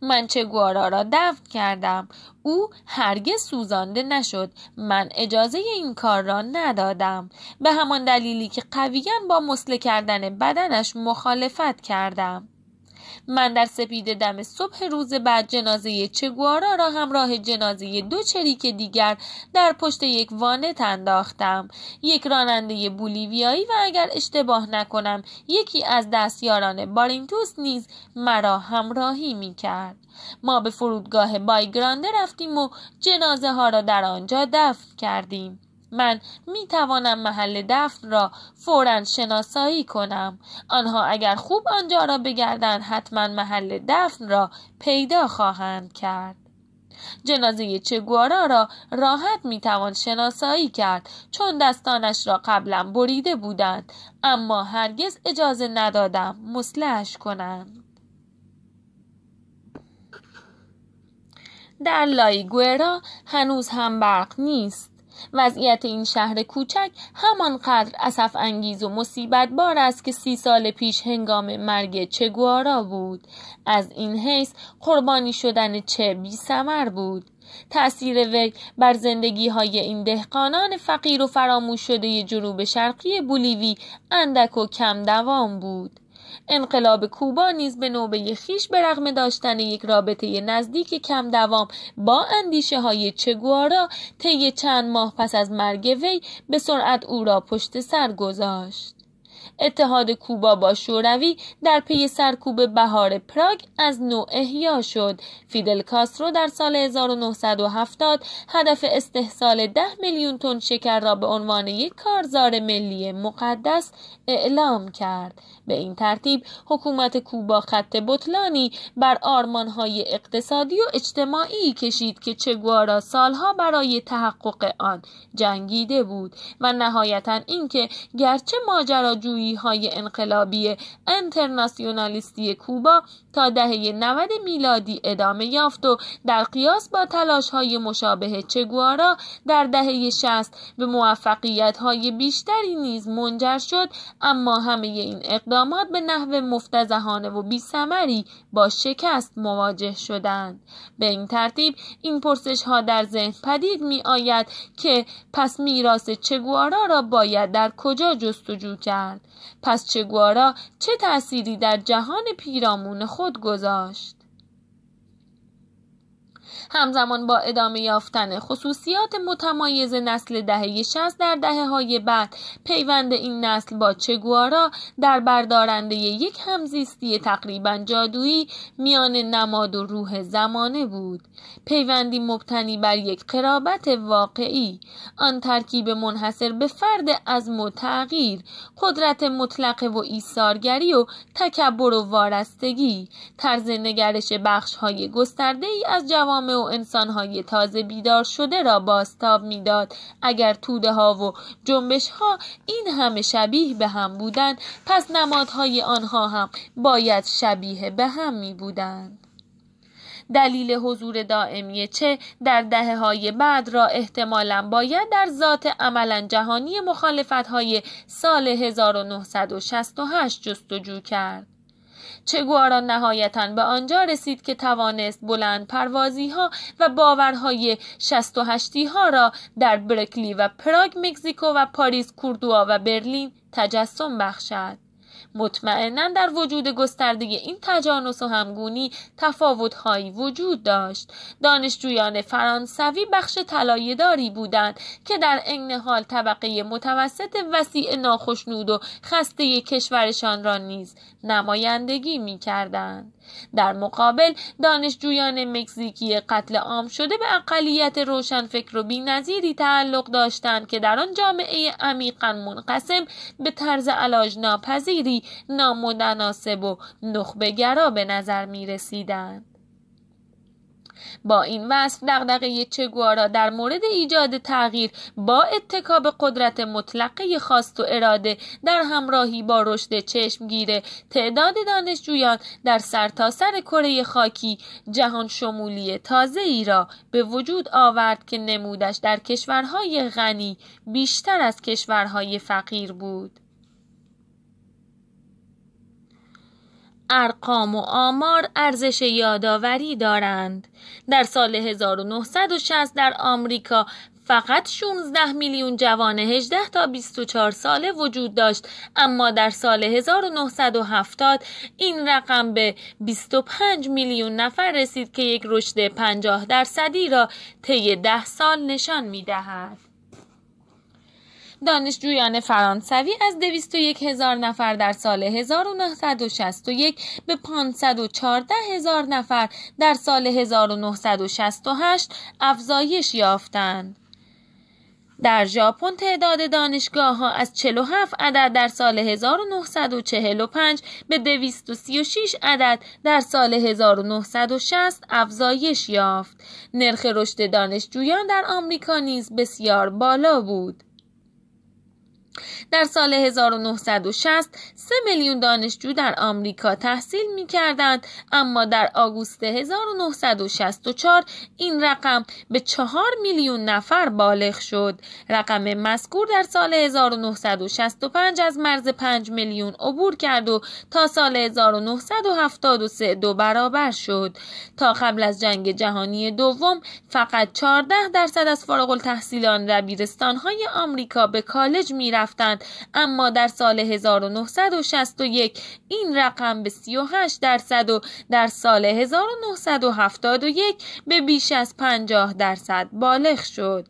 من چه گوارا را دفن کردم او هرگز سوزانده نشد من اجازه این کار را ندادم به همان دلیلی که قویا با مسله کردن بدنش مخالفت کردم من در سپید دم صبح روز بعد جنازه چگوارا را همراه جنازه دو چریک دیگر در پشت یک وانه انداختم یک راننده بولیویایی و اگر اشتباه نکنم یکی از دستیاران بارینتوس نیز مرا همراهی می کرد. ما به فرودگاه بایگرانده رفتیم و جنازه ها را در آنجا دفن کردیم. من می توانم محل دفن را فورا شناسایی کنم آنها اگر خوب آنجا را بگردند حتما محل دفن را پیدا خواهند کرد جنازه چگوارا را راحت می توان شناسایی کرد چون دستانش را قبلا بریده بودند اما هرگز اجازه ندادم مسلحش کنند در لایگورا هنوز هم برق نیست وضعیت این شهر کوچک همانقدر اصف انگیز و مصیبت بار است که سی سال پیش هنگام مرگ چگوارا بود از این حیث قربانی شدن چه بی سمر بود تأثیر وی بر زندگی های این دهقانان فقیر و فراموش شده جنوب شرقی بولیوی اندک و کم دوام بود انقلاب کوبا نیز به نوبه خیش به رغم داشتن یک رابطه نزدیک کم دوام با اندیشه های چگوارا طی چند ماه پس از مرگ وی به سرعت او را پشت سر گذاشت اتحاد کوبا با شوروی در پی سرکوب بهار پراگ از نوع احیا شد فیدل کاسترو در سال 1970 هدف استحصال 10 میلیون تن شکر را به عنوان یک کارزار ملی مقدس اعلام کرد به این ترتیب حکومت کوبا خط بطلانی بر آرمانهای اقتصادی و اجتماعی کشید که چگوارا سالها برای تحقق آن جنگیده بود و نهایتا اینکه گرچه ماجراجویی های انقلابی انترناسیونالیستی کوبا تا دهه 90 میلادی ادامه یافت و در قیاس با تلاش های مشابه چگوارا در دهه 60 به موفقیت های بیشتری نیز منجر شد اما همه این اقدام اقدامات به نحو مفتزهانه و بیسمری با شکست مواجه شدند به این ترتیب این پرسش ها در ذهن پدید می آید که پس میراث چگوارا را باید در کجا جستجو کرد پس چگوارا چه تأثیری در جهان پیرامون خود گذاشت همزمان با ادامه یافتن خصوصیات متمایز نسل دهه 60 در دهه های بعد پیوند این نسل با چگوارا در بردارنده یک همزیستی تقریبا جادویی میان نماد و روح زمانه بود پیوندی مبتنی بر یک قرابت واقعی آن ترکیب منحصر به فرد از متغیر، قدرت مطلقه و ایثارگری و تکبر و وارستگی طرز نگرش بخش های گسترده ای از جوامع نوع انسانهای تازه بیدار شده را باستاب میداد اگر توده ها و جنبش ها این همه شبیه به هم بودند پس نمادهای آنها هم باید شبیه به هم می بودند دلیل حضور دائمی چه در دهه های بعد را احتمالا باید در ذات عملا جهانی مخالفت های سال 1968 جستجو کرد. چگوارا نهایتا به آنجا رسید که توانست بلند پروازی ها و باورهای 68 ها را در برکلی و پراگ مکزیکو و پاریس کوردوا و برلین تجسم بخشد مطمئنا در وجود گسترده این تجانس و همگونی تفاوتهایی وجود داشت دانشجویان فرانسوی بخش طلایهداری بودند که در عین حال طبقه متوسط وسیع ناخشنود و خسته کشورشان را نیز نمایندگی می در مقابل دانشجویان مکزیکی قتل عام شده به اقلیت روشنفکر و بینظیری تعلق داشتند که در آن جامعه عمیقا منقسم به طرز علاج ناپذیری نامتناسب و نخبهگرا به نظر می رسیدند. با این وصف دغدغه چگوارا در مورد ایجاد تغییر با اتکاب قدرت مطلقه خواست و اراده در همراهی با رشد چشمگیر تعداد دانشجویان در سرتاسر سر کره خاکی جهان شمولی تازه ای را به وجود آورد که نمودش در کشورهای غنی بیشتر از کشورهای فقیر بود ارقام و آمار ارزش یادآوری دارند. در سال 1960 در آمریکا فقط 16 میلیون جوان 18 تا 24 ساله وجود داشت اما در سال 1970 این رقم به 25 میلیون نفر رسید که یک رشد 50 درصدی را طی 10 سال نشان می دهد. دانشجویان فرانسوی از 201 هزار نفر در سال 1961 به 514 هزار نفر در سال 1968 افزایش یافتند. در ژاپن تعداد دانشگاه ها از 47 عدد در سال 1945 به 236 عدد در سال 1960 افزایش یافت. نرخ رشد دانشجویان در آمریکا نیز بسیار بالا بود. در سال 1960 3 میلیون دانشجو در آمریکا تحصیل می کردند اما در آگوست 1964 این رقم به 4 میلیون نفر بالغ شد رقم مذکور در سال 1965 از مرز 5 میلیون عبور کرد و تا سال 1973 دو برابر شد تا قبل از جنگ جهانی دوم فقط 14 درصد از فارغ التحصیلان در های آمریکا به کالج می رفت اما در سال 1961 این رقم به 38 درصد و در سال 1971 به بیش از 50 درصد بالغ شد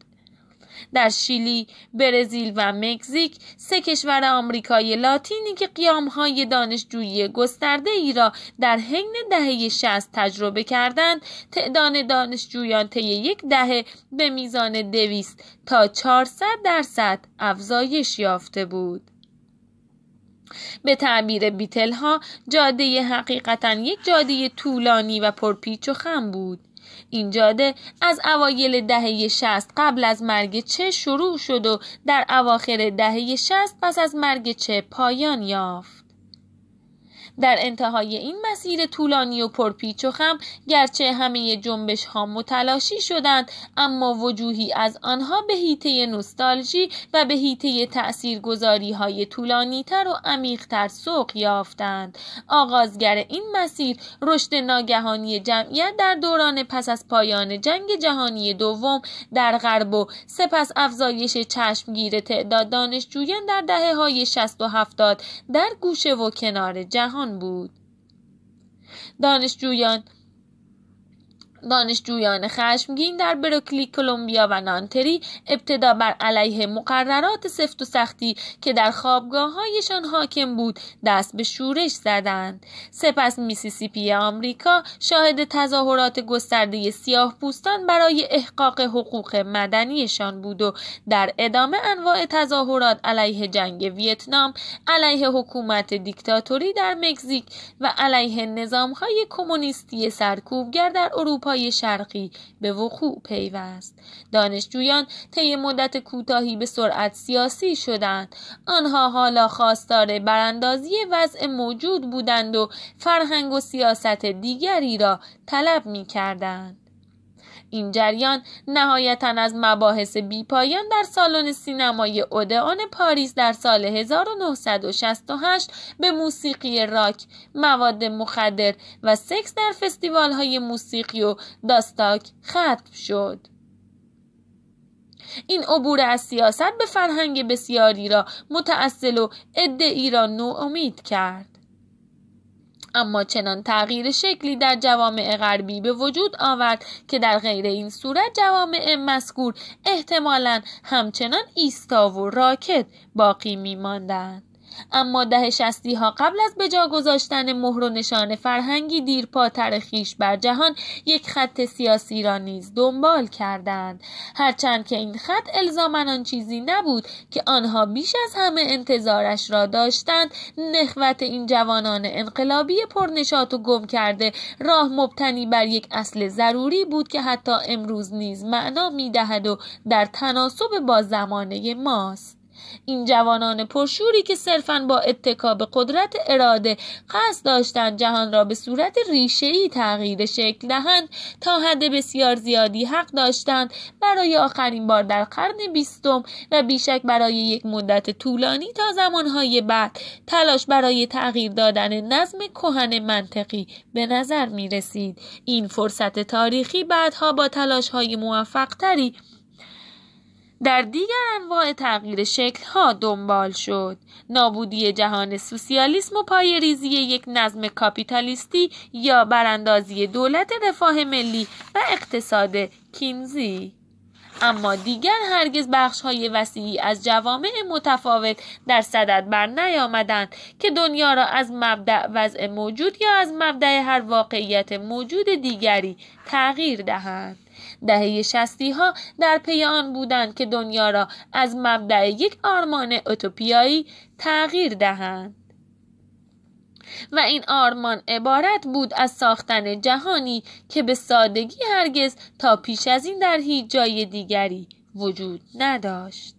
در شیلی، برزیل و مکزیک سه کشور آمریکای لاتینی که قیامهای دانشجویی گسترده ای را در حین دهه 60 تجربه کردند تعداد دانشجویان طی یک دهه به میزان 200 تا 400 درصد افزایش یافته بود. به تعبیر بیتل ها جاده حقیقتا یک جاده طولانی و پرپیچ و خم بود این جاده از اوایل دهه 60 قبل از مرگ چه شروع شد و در اواخر دهه 60 پس از مرگ چه پایان یافت در انتهای این مسیر طولانی و پرپیچ و خم گرچه همه جنبش ها متلاشی شدند اما وجوهی از آنها به هیته نوستالژی و به هیته گذاری های طولانی تر و عمیق تر سوق یافتند آغازگر این مسیر رشد ناگهانی جمعیت در دوران پس از پایان جنگ جهانی دوم در غرب و سپس افزایش چشمگیر تعداد دانشجویان در دهه های 60 و 70 در گوشه و کنار جهان بود دانشجویان دانشجویان خشمگین در بروکلی کلمبیا و نانتری ابتدا بر علیه مقررات سفت و سختی که در خوابگاه هایشان حاکم بود دست به شورش زدند سپس میسیسیپی آمریکا شاهد تظاهرات گسترده سیاه پوستان برای احقاق حقوق مدنیشان بود و در ادامه انواع تظاهرات علیه جنگ ویتنام علیه حکومت دیکتاتوری در مکزیک و علیه نظامهای کمونیستی سرکوبگر در اروپا اروپای شرقی به وقوع پیوست دانشجویان طی مدت کوتاهی به سرعت سیاسی شدند آنها حالا خواستار براندازی وضع موجود بودند و فرهنگ و سیاست دیگری را طلب می کردند. این جریان نهایتا از مباحث بیپایان در سالن سینمای اودئون پاریس در سال 1968 به موسیقی راک، مواد مخدر و سکس در فستیوال های موسیقی و داستاک ختم شد. این عبور از سیاست به فرهنگ بسیاری را متأصل و ادعی را امید کرد. اما چنان تغییر شکلی در جوامع غربی به وجود آورد که در غیر این صورت جوامع مسکور احتمالا همچنان ایستا و راکت باقی می ماندند. اما ده شستی ها قبل از به جا گذاشتن مهر و نشان فرهنگی دیرپا خیش بر جهان یک خط سیاسی را نیز دنبال کردند هرچند که این خط الزامن آن چیزی نبود که آنها بیش از همه انتظارش را داشتند نخوت این جوانان انقلابی پرنشات و گم کرده راه مبتنی بر یک اصل ضروری بود که حتی امروز نیز معنا میدهد و در تناسب با زمانه ماست این جوانان پرشوری که صرفا با اتکاب قدرت اراده قصد داشتند جهان را به صورت ریشهای تغییر شکل دهند تا حد بسیار زیادی حق داشتند برای آخرین بار در قرن بیستم و بیشک برای یک مدت طولانی تا زمانهای بعد تلاش برای تغییر دادن نظم کهن منطقی به نظر می رسید. این فرصت تاریخی بعدها با تلاش های موفق تری در دیگر انواع تغییر شکل ها دنبال شد نابودی جهان سوسیالیسم و پای ریزی یک نظم کاپیتالیستی یا براندازی دولت رفاه ملی و اقتصاد کینزی اما دیگر هرگز بخش های وسیعی از جوامع متفاوت در صدد بر نیامدند که دنیا را از مبدع وضع موجود یا از مبدع هر واقعیت موجود دیگری تغییر دهند. دهه شستی ها در پی آن بودند که دنیا را از مبدع یک آرمان اتوپیایی تغییر دهند و این آرمان عبارت بود از ساختن جهانی که به سادگی هرگز تا پیش از این در هیچ جای دیگری وجود نداشت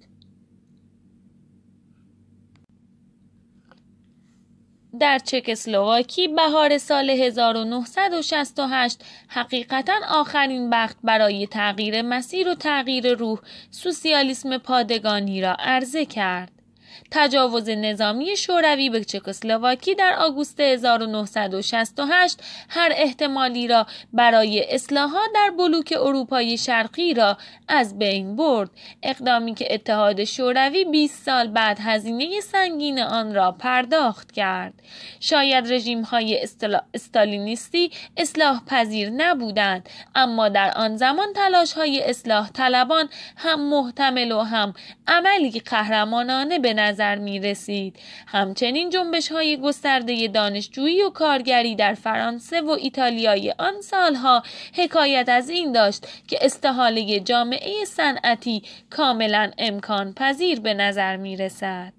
در چکسلواکی بهار سال 1968 حقیقتا آخرین وقت برای تغییر مسیر و تغییر روح سوسیالیسم پادگانی را عرضه کرد. تجاوز نظامی شوروی به چکسلواکی در آگوست 1968 هر احتمالی را برای اصلاحات در بلوک اروپای شرقی را از بین برد اقدامی که اتحاد شوروی 20 سال بعد هزینه سنگین آن را پرداخت کرد شاید رژیم های استالینیستی اصلاح پذیر نبودند اما در آن زمان تلاش های اصلاح طلبان هم محتمل و هم عملی قهرمانانه به نظر می رسید. همچنین جنبش های گسترده دانشجویی و کارگری در فرانسه و ایتالیای آن سالها حکایت از این داشت که استحاله جامعه صنعتی کاملا امکان پذیر به نظر می رسد.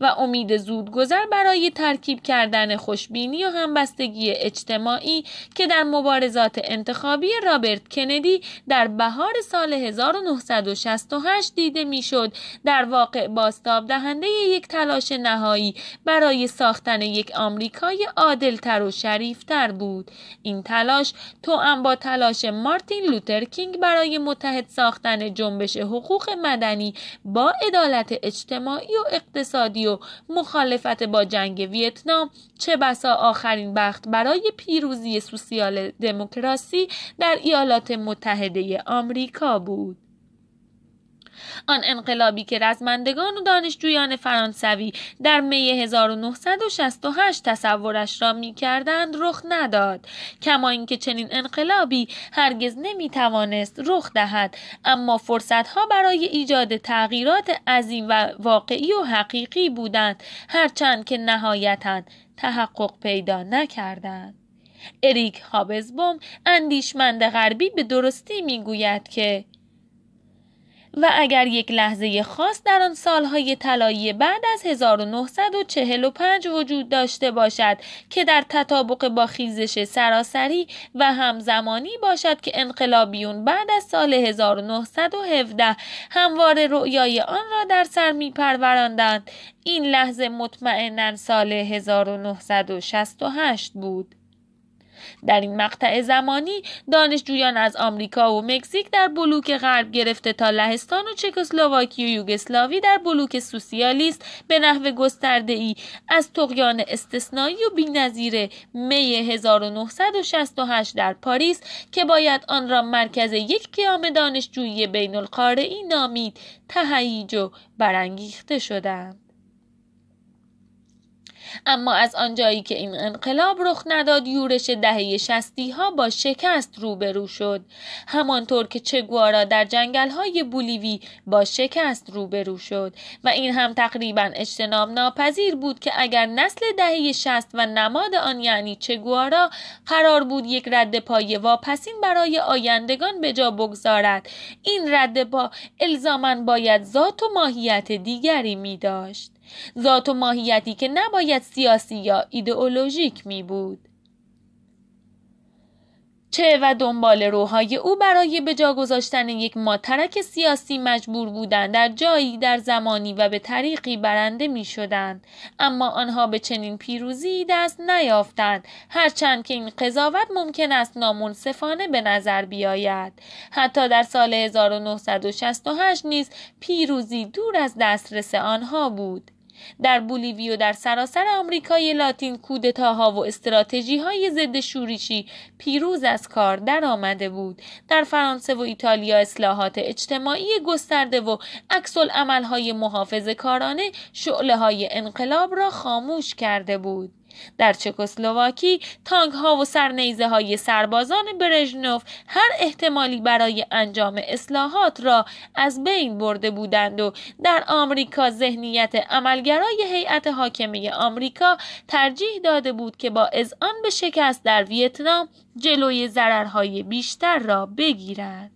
و امید زودگذر برای ترکیب کردن خوشبینی و همبستگی اجتماعی که در مبارزات انتخابی رابرت کندی در بهار سال 1968 دیده میشد در واقع باستاب دهنده یک تلاش نهایی برای ساختن یک آمریکای عادلتر و شریفتر بود این تلاش توأم با تلاش مارتین لوتر کینگ برای متحد ساختن جنبش حقوق مدنی با عدالت اجتماعی و اقتصادی و مخالفت با جنگ ویتنام چه بسا آخرین بخت برای پیروزی سوسیال دموکراسی در ایالات متحده آمریکا بود آن انقلابی که رزمندگان و دانشجویان فرانسوی در می 1968 تصورش را می کردند رخ نداد کما اینکه چنین انقلابی هرگز نمی توانست رخ دهد اما فرصتها برای ایجاد تغییرات عظیم و واقعی و حقیقی بودند هرچند که نهایتا تحقق پیدا نکردند اریک هابزبوم اندیشمند غربی به درستی میگوید که و اگر یک لحظه خاص در آن سالهای طلایی بعد از 1945 وجود داشته باشد که در تطابق با خیزش سراسری و همزمانی باشد که انقلابیون بعد از سال 1917 همواره رؤیای آن را در سر میپروراندند این لحظه مطمئنا سال 1968 بود در این مقطع زمانی دانشجویان از آمریکا و مکزیک در بلوک غرب گرفته تا لهستان و چکسلواکی و یوگسلاوی در بلوک سوسیالیست به نحو گسترده ای از تقیان استثنایی و بینظیر می 1968 در پاریس که باید آن را مرکز یک قیام دانشجویی بین القارعی نامید تهییج و برانگیخته شدند. اما از آنجایی که این انقلاب رخ نداد یورش دهه شستی ها با شکست روبرو شد همانطور که چگوارا در جنگل های بولیوی با شکست روبرو شد و این هم تقریبا اجتناب ناپذیر بود که اگر نسل دهه شست و نماد آن یعنی چگوارا قرار بود یک رد پای واپسین برای آیندگان به جا بگذارد این رد پا الزامن باید ذات و ماهیت دیگری می داشت. ذات و ماهیتی که نباید سیاسی یا ایدئولوژیک می بود. چه و دنبال روحای او برای به جا گذاشتن یک ماترک سیاسی مجبور بودند در جایی در زمانی و به طریقی برنده می شدند اما آنها به چنین پیروزی دست نیافتند هرچند که این قضاوت ممکن است نامنصفانه به نظر بیاید حتی در سال 1968 نیز پیروزی دور از دسترس آنها بود در بولیوی و در سراسر آمریکای لاتین کودتاها و استراتژی ضد شوریشی پیروز از کار درآمده بود در فرانسه و ایتالیا اصلاحات اجتماعی گسترده و عکس عملهای محافظه کارانه شعله های انقلاب را خاموش کرده بود در چکسلواکی تانک ها و سرنیزه های سربازان برژنوف هر احتمالی برای انجام اصلاحات را از بین برده بودند و در آمریکا ذهنیت عملگرای هیئت حاکمه آمریکا ترجیح داده بود که با اذعان به شکست در ویتنام جلوی ضررهای بیشتر را بگیرد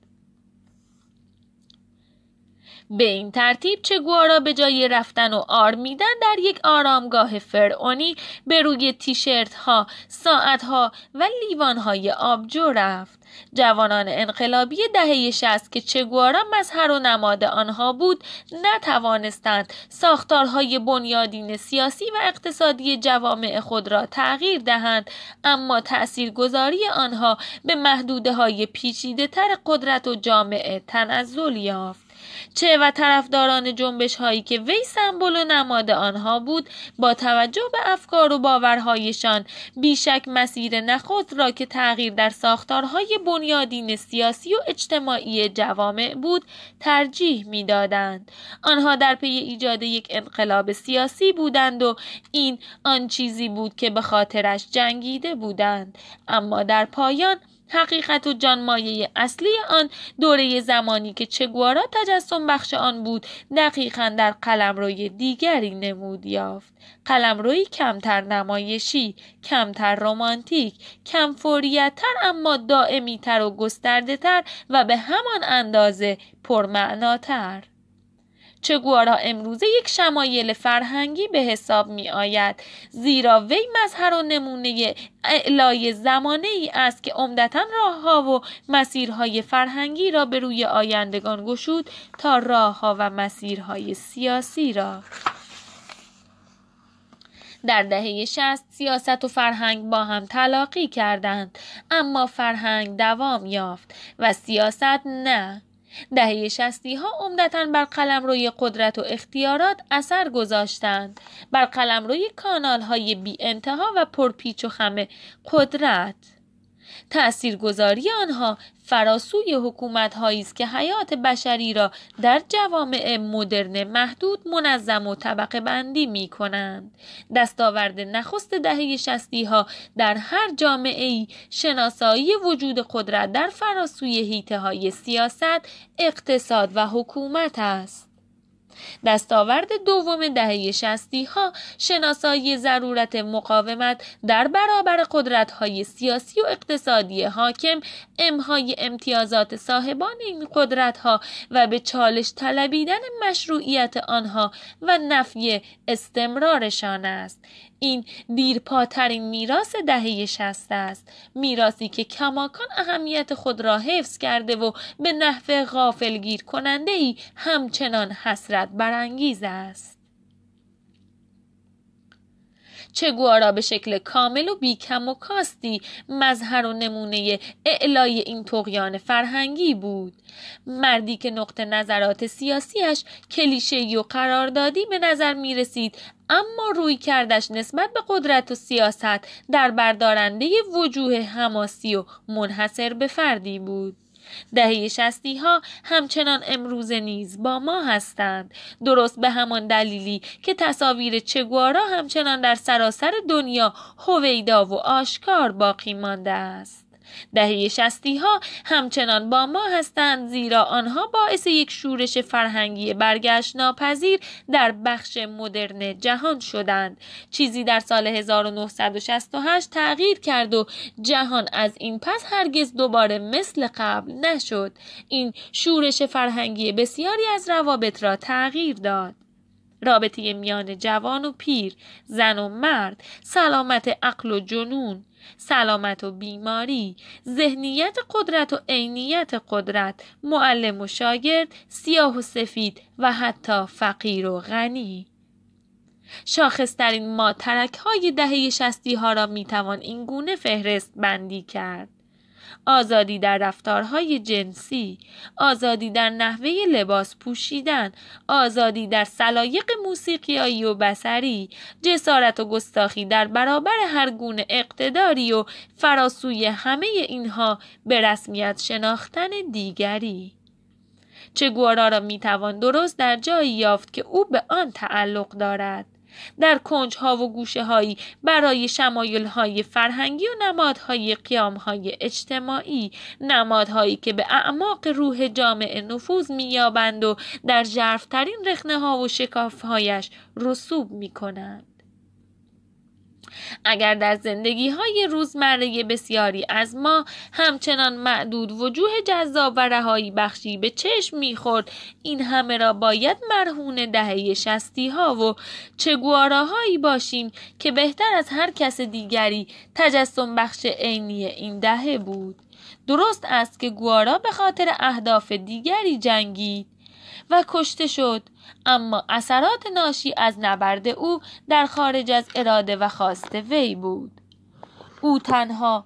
به این ترتیب چگوارا به جای رفتن و آر میدن در یک آرامگاه فرعونی به روی تیشرت ها، ساعت ها و لیوان های آبجو رفت. جوانان انقلابی دهه شست که چگوارا مظهر و نماد آنها بود نتوانستند ساختارهای بنیادین سیاسی و اقتصادی جوامع خود را تغییر دهند اما تاثیرگذاری آنها به محدوده های پیچیده تر قدرت و جامعه تنزل یافت چه و طرفداران جنبش هایی که وی سمبل و نماد آنها بود با توجه به افکار و باورهایشان بیشک مسیر نخود را که تغییر در ساختارهای بنیادین سیاسی و اجتماعی جوامع بود ترجیح میدادند آنها در پی ایجاد یک انقلاب سیاسی بودند و این آن چیزی بود که به خاطرش جنگیده بودند اما در پایان حقیقت و جانمایه اصلی آن دوره زمانی که چگوارا تجسم بخش آن بود دقیقا در قلمروی دیگری نمود یافت روی کمتر نمایشی کمتر رمانتیک کم فوریتر اما دائمیتر و گستردهتر و به همان اندازه پرمعناتر چگوارا امروزه یک شمایل فرهنگی به حساب می آید زیرا وی مظهر و نمونه اعلای زمانه ای است که عمدتا راهها و مسیرهای فرهنگی را به روی آیندگان گشود تا راهها و مسیرهای سیاسی را در دهه شست سیاست و فرهنگ با هم تلاقی کردند اما فرهنگ دوام یافت و سیاست نه دهه شستی ها عمدتا بر روی قدرت و اختیارات اثر گذاشتند بر روی کانال های بی انتها و پرپیچ و خمه قدرت تاثیرگذاری آنها فراسوی حکومت است که حیات بشری را در جوامع مدرن محدود منظم و طبقه بندی می کنند. دستاورد نخست دهه شستی ها در هر جامعه ای شناسایی وجود قدرت در فراسوی هیته های سیاست، اقتصاد و حکومت است. دستاورد دوم دهه شستی ها شناسایی ضرورت مقاومت در برابر قدرت های سیاسی و اقتصادی حاکم امهای امتیازات صاحبان این قدرت ها و به چالش طلبیدن مشروعیت آنها و نفی استمرارشان است این دیرپاترین میراث دهه شست است میراثی که کماکان اهمیت خود را حفظ کرده و به نحو غافلگیر کننده ای همچنان حسرت برانگیز است چگوارا به شکل کامل و بیکم و کاستی مظهر و نمونه اعلای این تقیان فرهنگی بود مردی که نقطه نظرات سیاسیش کلیشه‌ای و قراردادی به نظر می رسید اما روی کردش نسبت به قدرت و سیاست در بردارنده وجوه حماسی و منحصر به فردی بود دهی شستی ها همچنان امروز نیز با ما هستند درست به همان دلیلی که تصاویر چگوارا همچنان در سراسر دنیا هویدا و آشکار باقی مانده است دهه شستی ها همچنان با ما هستند زیرا آنها باعث یک شورش فرهنگی برگشت ناپذیر در بخش مدرن جهان شدند چیزی در سال 1968 تغییر کرد و جهان از این پس هرگز دوباره مثل قبل نشد این شورش فرهنگی بسیاری از روابط را تغییر داد رابطه میان جوان و پیر، زن و مرد، سلامت عقل و جنون، سلامت و بیماری ذهنیت قدرت و عینیت قدرت معلم و شاگرد سیاه و سفید و حتی فقیر و غنی شاخصترین ترک های دهه شستی ها را می توان این گونه فهرست بندی کرد. آزادی در رفتارهای جنسی، آزادی در نحوه لباس پوشیدن، آزادی در سلایق موسیقیایی و بسری، جسارت و گستاخی در برابر هر گونه اقتداری و فراسوی همه اینها به رسمیت شناختن دیگری. چگوارا را میتوان درست در جایی یافت که او به آن تعلق دارد. در ها و گوشه هایی برای شمایل های فرهنگی و نمادهای قیام های اجتماعی نمادهایی که به اعماق روح جامعه نفوذ میابند و در جرفترین رخنه ها و شکاف هایش رسوب می کنند. اگر در زندگی های روزمره بسیاری از ما همچنان معدود وجوه جذاب و رهایی بخشی به چشم میخورد این همه را باید مرهون دهه شستی ها و چگواراهایی باشیم که بهتر از هر کس دیگری تجسم بخش عینی این دهه بود درست است که گوارا به خاطر اهداف دیگری جنگید و کشته شد اما اثرات ناشی از نبرد او در خارج از اراده و خواست وی بود او تنها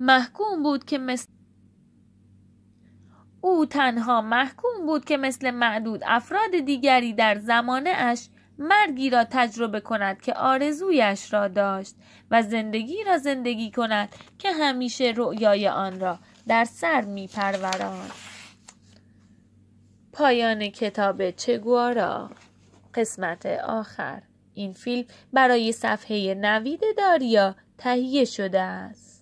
محکوم بود که مثل او تنها محکوم بود که مثل معدود افراد دیگری در زمانه اش مرگی را تجربه کند که آرزویش را داشت و زندگی را زندگی کند که همیشه رؤیای آن را در سر می پایان کتاب چگوارا قسمت آخر این فیلم برای صفحه نوید داریا تهیه شده است